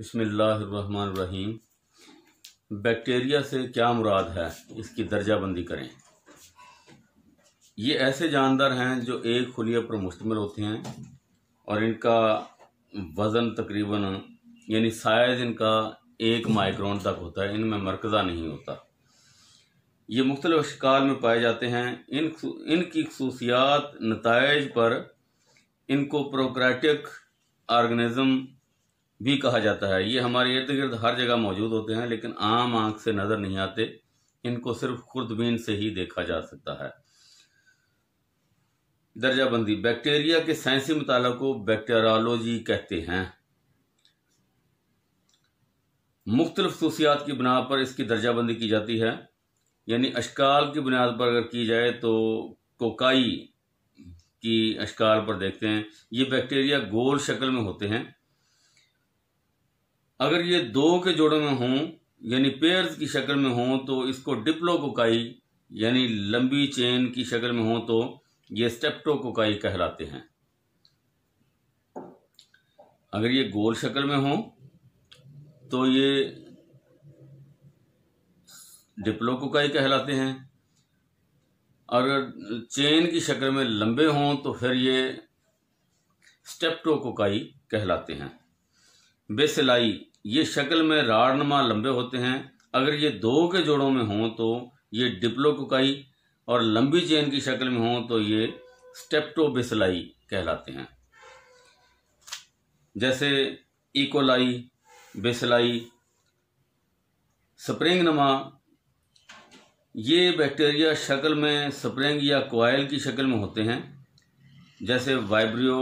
बसमीम बैक्टीरिया से क्या मुराद है इसकी दर्जाबंदी करें ये ऐसे जानदार हैं जो एक खुलिया पर मुश्तमिल होते हैं और इनका वज़न तकरीबन यानी साइज़ इनका एक माइक्रोन तक होता है इनमें मरकज़ा नहीं होता ये मुख्तल शिकार में पाए जाते हैं इन इनकी खसूसियात नतज पर इनको प्रोक्रेटिक आर्गनिज़म भी कहा जाता है ये हमारे इर्द गिर्द हर जगह मौजूद होते हैं लेकिन आम आंख से नज़र नहीं आते इनको सिर्फ खुर्दबीन से ही देखा जा सकता है दर्जाबंदी बैक्टीरिया के साइंसी मुताल को बैक्टेरोलॉजी कहते हैं मुख्तलिफ खूसियात की बुनियाद पर इसकी दर्जाबंदी की जाती है यानी अशकाल की बुनियाद पर अगर की जाए तो कोकाई की अशकाल पर देखते हैं ये बैक्टीरिया गोल शक्ल में होते हैं अगर ये दो के जोड़े में हों यानी पेयर की शक्ल में हों तो इसको डिप्लोकोकाई यानी लंबी चेन की शक्ल में हों तो ये स्टेप्टोकोकाई कहलाते हैं अगर ये गोल शक्ल में हों तो ये डिप्लोकोकाई कहलाते हैं अगर चेन की शक्ल में लंबे हों तो फिर ये स्टेप्टोकोकाई कहलाते हैं बेसिलाई ये शक्ल में राड़नमा लंबे होते हैं अगर ये दो के जोड़ों में हों तो ये डिप्लोकोकाई और लंबी चेन की शक्ल में हों तो ये स्टेप्टोबिसलाई कहलाते हैं जैसे इकोलाई बेसलाई स्प्रिंग नमा ये बैक्टीरिया शक्ल में स्प्रिंग या कोयल की शक्ल में होते हैं जैसे वाइब्रियो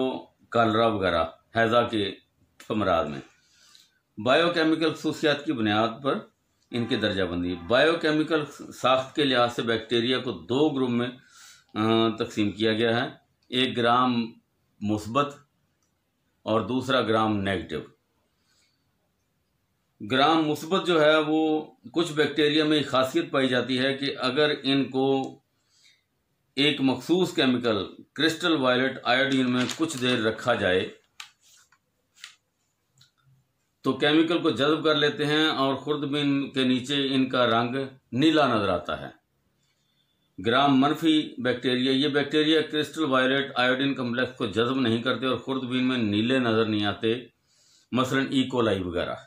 कालरा वगैरह हैज़ा के अमराज में बायोकेमिकल खसूसियात की बुनियाद पर इनकी दर्जाबंदी बायोकेमिकल साख्त के लिहाज से बैक्टीरिया को दो ग्रुप में तकसीम किया गया है एक ग्राम मुस्बत और दूसरा ग्राम नेगेटिव ग्राम मुस्बत जो है वो कुछ बैक्टीरिया में खासियत पाई जाती है कि अगर इनको एक मखसूस केमिकल क्रिस्टल वायलेट आयोडीन में कुछ देर रखा जाए तो केमिकल को जज्ब कर लेते हैं और खुर्दबीन के नीचे इनका रंग नीला नजर आता है ग्राम मनफी बैक्टीरिया ये bacteria crystal violet iodine complex को जज्ब नहीं करते और खुर्दबीन में नीले नज़र नहीं आते मसलन ई e. कोलाई वगैरह